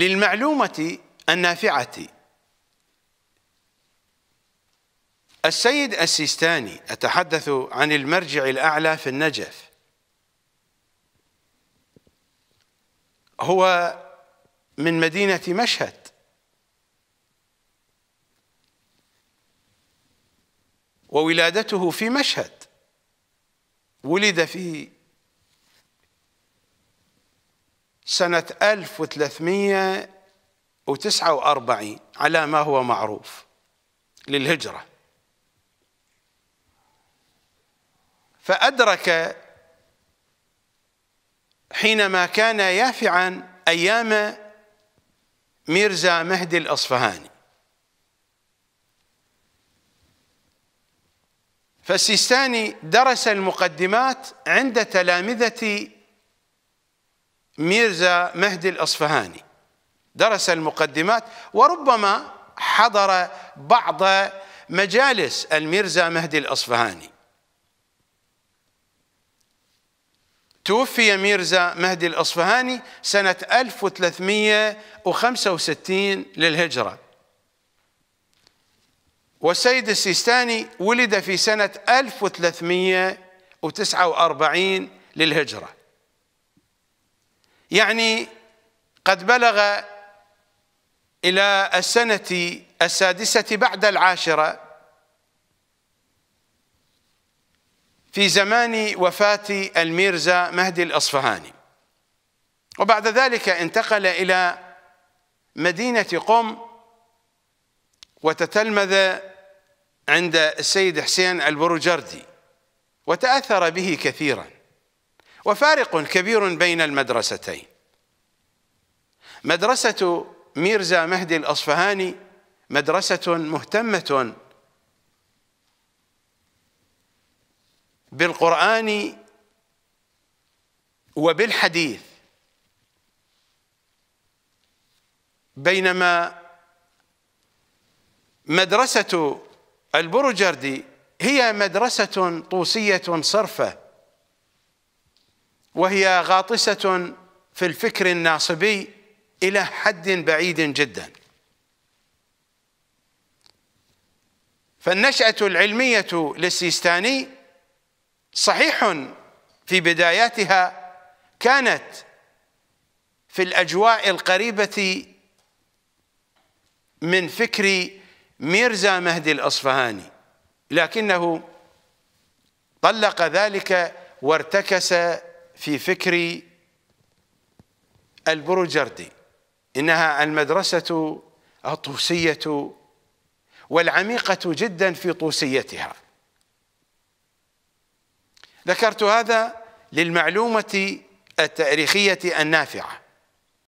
للمعلومة النافعة السيد السيستاني أتحدث عن المرجع الأعلى في النجف هو من مدينة مشهد وولادته في مشهد ولد في سنة 1349 على ما هو معروف للهجرة فأدرك حينما كان يافعا أيام ميرزا مهدي الأصفهاني فالسيستاني درس المقدمات عند تلامذة ميرزا مهدي الأصفهاني درس المقدمات وربما حضر بعض مجالس الميرزا مهدي الأصفهاني توفي ميرزا مهدي الأصفهاني سنة 1365 للهجرة والسيد السيستاني ولد في سنة 1349 للهجرة يعني قد بلغ إلى السنة السادسة بعد العاشرة في زمان وفاة الميرزا مهدي الأصفهاني وبعد ذلك انتقل إلى مدينة قم وتتلمذ عند السيد حسين البروجردي وتأثر به كثيراً وفارق كبير بين المدرستين مدرسة ميرزا مهدي الأصفهاني مدرسة مهتمة بالقرآن وبالحديث بينما مدرسة البروجردي هي مدرسة طوسية صرفة وهي غاطسة في الفكر الناصبي إلى حد بعيد جدا فالنشأة العلمية للسيستاني صحيح في بداياتها كانت في الأجواء القريبة من فكر ميرزا مهدي الأصفهاني لكنه طلق ذلك وارتكس في فكر البروجردي إنها المدرسة الطوسية والعميقة جدا في طوسيتها ذكرت هذا للمعلومة التاريخية النافعة